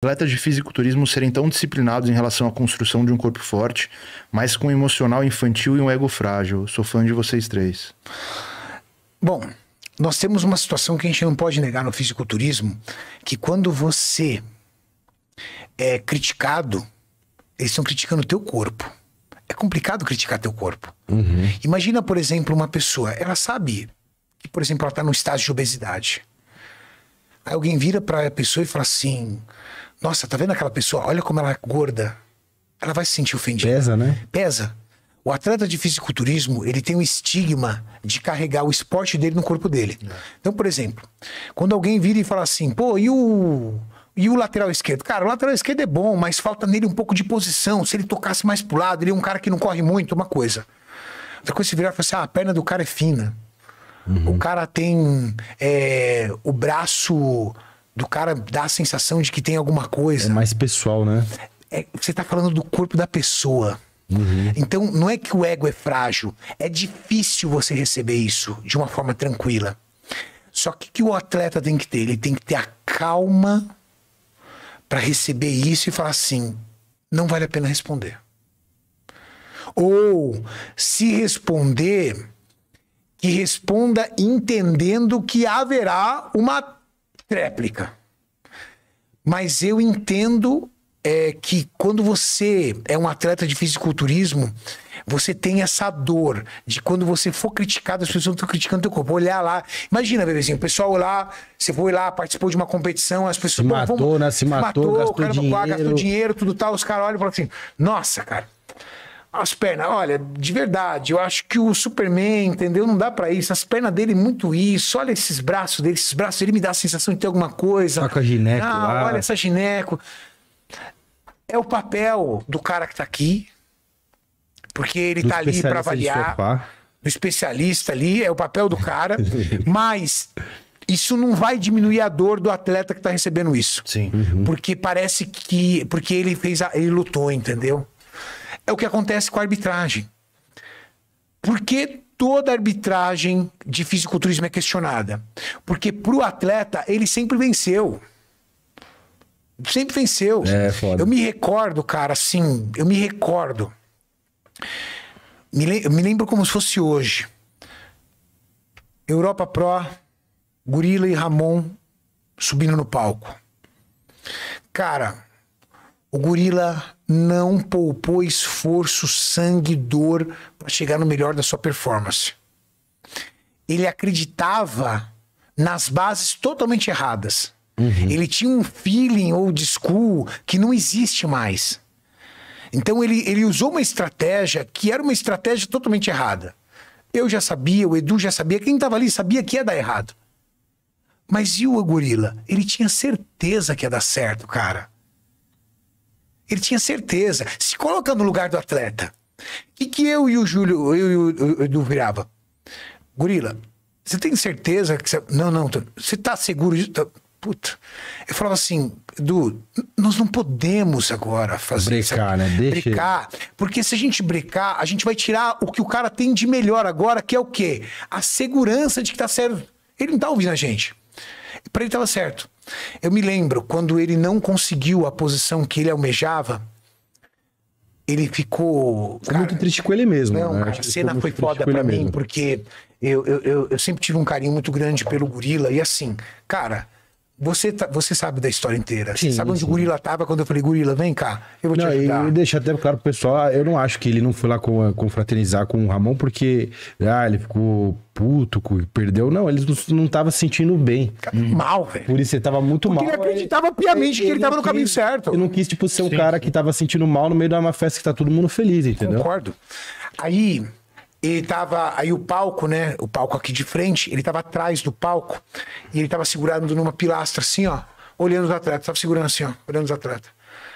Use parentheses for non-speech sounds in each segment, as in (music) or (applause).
Atletas de fisiculturismo serem tão disciplinados em relação à construção de um corpo forte, mas com um emocional infantil e um ego frágil. Sou fã de vocês três. Bom, nós temos uma situação que a gente não pode negar no fisiculturismo, que quando você é criticado, eles estão criticando o teu corpo. É complicado criticar teu corpo. Uhum. Imagina, por exemplo, uma pessoa, ela sabe que, por exemplo, ela está num estágio de obesidade. Aí alguém vira para a pessoa e fala assim: nossa, tá vendo aquela pessoa? Olha como ela é gorda. Ela vai se sentir ofendida. Pesa, né? Pesa. O atleta de fisiculturismo, ele tem um estigma de carregar o esporte dele no corpo dele. É. Então, por exemplo, quando alguém vira e fala assim, pô, e o, e o lateral esquerdo? Cara, o lateral esquerdo é bom, mas falta nele um pouco de posição. Se ele tocasse mais pro lado, ele é um cara que não corre muito, uma coisa. Outra coisa, se virar e falar assim, ah, a perna do cara é fina. Uhum. O cara tem é, o braço do cara dar a sensação de que tem alguma coisa. É mais pessoal, né? É, você tá falando do corpo da pessoa. Uhum. Então, não é que o ego é frágil. É difícil você receber isso de uma forma tranquila. Só que que o atleta tem que ter? Ele tem que ter a calma para receber isso e falar assim: não vale a pena responder. Ou, se responder, que responda entendendo que haverá uma tréplica. Mas eu entendo é, que quando você é um atleta de fisiculturismo, você tem essa dor de quando você for criticado, as pessoas estão criticando teu corpo. Olhar lá. Imagina, bebezinho, o pessoal lá, você foi lá, participou de uma competição, as pessoas. Se matou, vamos, né? Se matou, matou gastou, dinheiro. gastou dinheiro, tudo tal. Os caras olham e falam assim: nossa, cara as pernas, olha, de verdade, eu acho que o Superman, entendeu? Não dá para isso. As pernas dele, muito isso. Olha esses braços dele, esses braços, ele me dá a sensação de ter alguma coisa. Tá com a gineco ah, Olha essa gineco. É o papel do cara que tá aqui, porque ele do tá ali para avaliar. Do especialista ali, é o papel do cara. (laughs) mas isso não vai diminuir a dor do atleta que tá recebendo isso. Sim. Uhum. Porque parece que. Porque ele fez. A, ele lutou, entendeu? é o que acontece com a arbitragem. Por que toda arbitragem de fisiculturismo é questionada? Porque para o atleta, ele sempre venceu. Sempre venceu. É, é eu me recordo, cara, assim, eu me recordo. Me, eu me lembro como se fosse hoje. Europa Pro, Gorila e Ramon subindo no palco. Cara, o Gorila não poupou esforço, sangue, dor para chegar no melhor da sua performance. Ele acreditava nas bases totalmente erradas. Uhum. Ele tinha um feeling ou school que não existe mais. Então ele, ele usou uma estratégia que era uma estratégia totalmente errada. Eu já sabia, o Edu já sabia, quem estava ali sabia que ia dar errado. Mas e o gorila? Ele tinha certeza que ia dar certo, cara. Ele tinha certeza, se coloca no lugar do atleta. o que eu e o Júlio, eu e o Edu virava. Gorila, você tem certeza que você... Não, não, você tá seguro Puta. Eu falava assim, Edu, nós não podemos agora fazer Brecar, né? Deixa... Brecar. Porque se a gente brecar, a gente vai tirar o que o cara tem de melhor agora, que é o quê? A segurança de que tá certo. Ele não tá ouvindo a gente. Para ele estava certo. Eu me lembro quando ele não conseguiu a posição que ele almejava, ele ficou. Cara, muito triste com ele mesmo. Não, né? cara, a cena foi foda pra mim, mesmo. porque eu, eu, eu, eu sempre tive um carinho muito grande pelo gorila. E assim, cara, você, tá, você sabe da história inteira. Sim, sabe onde sim. o gorila estava quando eu falei, gorila, vem cá, eu vou não, te ajudar. E deixar até claro pro pessoal, ah, eu não acho que ele não foi lá confraternizar com, com o Ramon porque, ah, ele ficou puto, perdeu. Não, ele não estavam se sentindo bem. Uhum. Mal, velho. Por isso ele estava muito porque mal. Porque ele é, acreditava piamente ele, que ele estava no quis, caminho certo. Eu não quis, tipo, ser um sim, cara que estava sentindo mal no meio de uma festa que tá todo mundo feliz, entendeu? Concordo. Aí, ele tava. Aí o palco, né? O palco aqui de frente, ele tava atrás do palco e ele tava segurando numa pilastra assim, ó, olhando os atletas. Tava segurando assim, ó, olhando os atletas.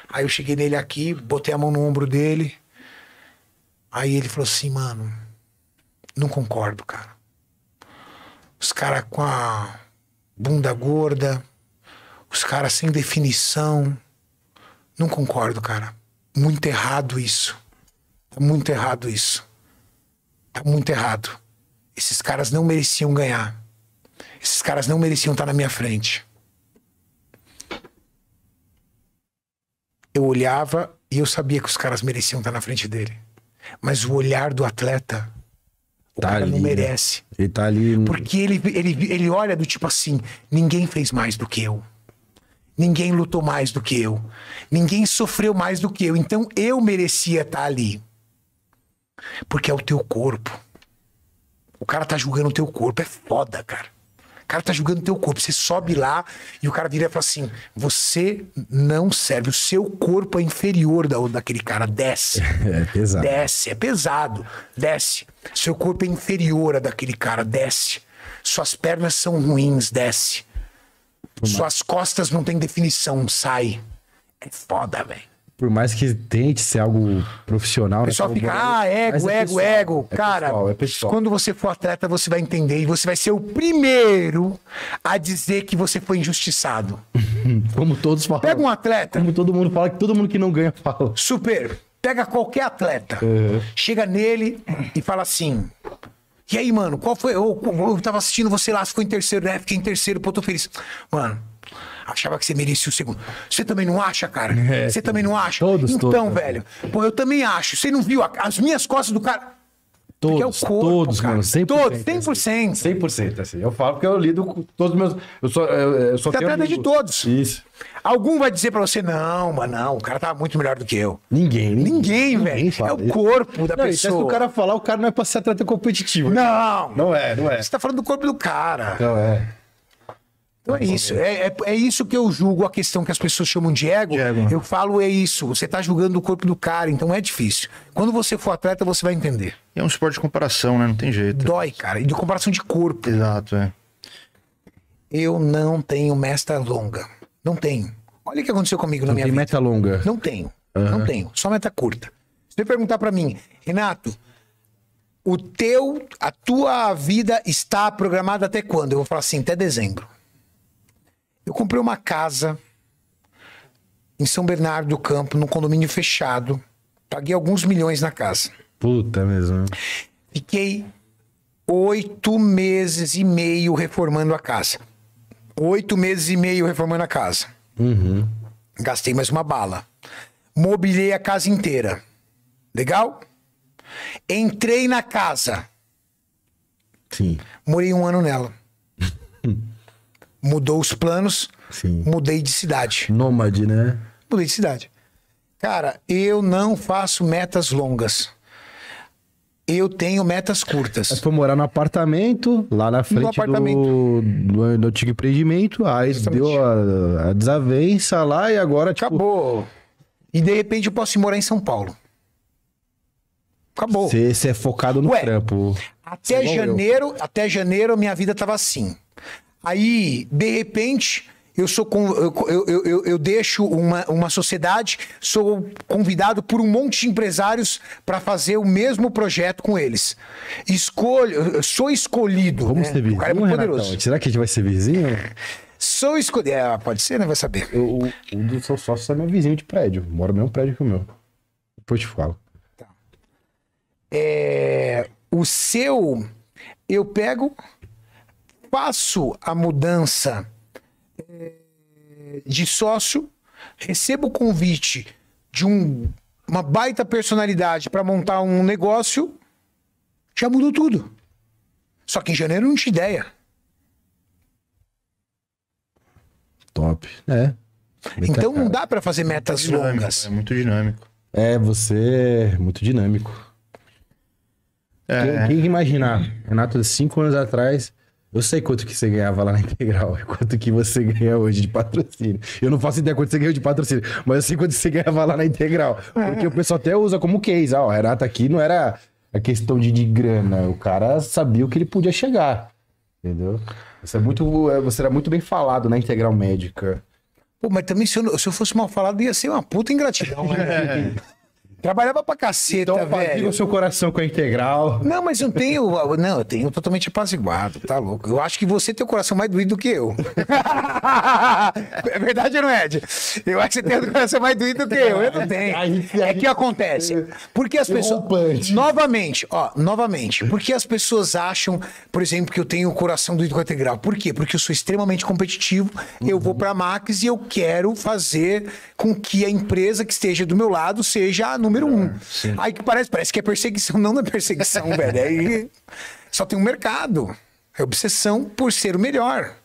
Aí eu cheguei nele aqui, botei a mão no ombro dele. Aí ele falou assim, mano, não concordo, cara. Os caras com a bunda gorda, os caras sem definição. Não concordo, cara. Muito errado isso. Tá muito errado isso tá muito errado. Esses caras não mereciam ganhar. Esses caras não mereciam estar tá na minha frente. Eu olhava e eu sabia que os caras mereciam estar tá na frente dele. Mas o olhar do atleta, o tá cara ali, não né? merece. Ele tá ali. Porque ele, ele, ele olha do tipo assim: ninguém fez mais do que eu. Ninguém lutou mais do que eu. Ninguém sofreu mais do que eu. Então eu merecia estar tá ali. Porque é o teu corpo. O cara tá julgando o teu corpo. É foda, cara. O cara tá julgando o teu corpo. Você sobe lá e o cara vira e fala assim: você não serve. O seu corpo é inferior da, daquele cara. Desce. (laughs) É pesado. Desce. É pesado. Desce. Seu corpo é inferior a daquele cara. Desce. Suas pernas são ruins. Desce. Suas costas não têm definição. Sai. É foda, velho por mais que tente ser algo profissional... O pessoal né, fica, ah, ego, é ego, ego. É Cara, pessoal, é pessoal. quando você for atleta, você vai entender e você vai ser o primeiro a dizer que você foi injustiçado. (laughs) Como todos falam. Pega um atleta... Como todo mundo fala, que todo mundo que não ganha fala. Super. Pega qualquer atleta, uhum. chega nele e fala assim... E aí, mano, qual foi? Eu, eu tava assistindo você lá, ficou em terceiro, né? Fiquei em terceiro, pô, tô feliz. Mano, achava que você merecia o segundo. Você também não acha, cara? É, você sim. também não acha? Todos, então, todos. Então, velho, pô, eu também acho. Você não viu a, as minhas costas do cara. Todos, é o corpo, todos, cara. mano. 100%. Todos, 100%. 100%, assim. Eu falo porque eu lido com todos os meus... Eu sou, eu, eu você atleta de todos. Isso. Algum vai dizer para você, não, mano, não, o cara tá muito melhor do que eu. Ninguém. Ninguém, velho. Ninguém É o corpo da não, é pessoa. Se o cara falar, o cara não é pra ser atleta competitivo. Não. Não é, não é. Você tá falando do corpo do cara. Não é. Então é isso. É, é, é, isso que eu julgo a questão que as pessoas chamam de ego. Diego. Eu falo, é isso. Você está julgando o corpo do cara, então é difícil. Quando você for atleta, você vai entender. É um esporte de comparação, né? Não tem jeito. Dói, cara. E de comparação de corpo. Exato, é. Eu não tenho meta longa. Não tenho. Olha o que aconteceu comigo não na minha vida. tem meta longa? Não tenho. Uhum. Não tenho. Só meta curta. Se você perguntar para mim, Renato, o teu, a tua vida está programada até quando? Eu vou falar assim, até dezembro. Eu comprei uma casa em São Bernardo do Campo, num condomínio fechado. Paguei alguns milhões na casa. Puta mesmo. Fiquei oito meses e meio reformando a casa. Oito meses e meio reformando a casa. Uhum. Gastei mais uma bala. Mobilei a casa inteira. Legal? Entrei na casa. Sim. Morei um ano nela mudou os planos, Sim. mudei de cidade. Nômade, né? Mudei de cidade. Cara, eu não faço metas longas. Eu tenho metas curtas. É tu morar no apartamento, lá na frente no do, do antigo empreendimento, aí Exatamente. deu a, a, desavença lá e agora, tipo... Acabou. E de repente eu posso ir morar em São Paulo. Acabou. Você é focado no Ué, trampo. Até é janeiro, até janeiro minha vida tava assim. Aí, de repente, eu sou eu, eu, eu, eu, deixo uma, uma sociedade, sou convidado por um monte de empresários para fazer o mesmo projeto com eles. Escolho, sou escolhido. Vamos né? ser vizinho, o cara é muito poderoso. Será que a gente vai ser vizinho? Sou escolhido. É, pode ser, né? Vai saber. Eu, um dos seus sócios é meu vizinho de prédio. Mora no mesmo prédio que o meu. Depois te falo. Tá. É, o seu, eu pego faço a mudança eh, de sócio, recebo o convite de um, uma baita personalidade para montar um negócio, já mudou tudo. Só que em janeiro não tinha ideia. Top. É. então não dá para fazer metas dinâmico, longas. É muito dinâmico. É, você é muito dinâmico. É. Quem, quem imaginar? Renato, cinco anos atrás, eu sei quanto que você ganhava lá na Integral, (laughs) quanto que você ganha hoje de patrocínio. Eu não faço ideia quanto você ganhou de patrocínio, mas eu sei quanto você ganhava lá na Integral. Porque o pessoal até usa como case. Ah, o Renato aqui não era a questão de, de grana. O cara sabia o que ele podia chegar. Entendeu? Você, é muito, é, você era muito bem falado na Integral Médica. Pô, mas também se eu, se eu fosse mal falado, ia ser uma puta ingratidão, né? (laughs) Trabalhava pra caceta, então, velho. o seu coração com a integral. Não, mas eu tenho. (laughs) Não, eu tenho totalmente apaziguado, tá louco? Eu acho que você tem o coração mais doído do que eu. (laughs) é verdade, não é, Ed? Eu acho que você tem o coração mais doído do que eu. Eu não tenho. É que acontece. Porque as é pessoas. Novamente, ó, novamente. Porque as pessoas acham, por exemplo, que eu tenho o coração doído com a integral? Por quê? Porque eu sou extremamente competitivo, eu vou pra Max e eu quero fazer com que a empresa que esteja do meu lado seja a número um. Ah, sim. Aí que parece, parece que é perseguição, não é perseguição, velho. É Aí (laughs) só tem um mercado. É obsessão por ser o melhor.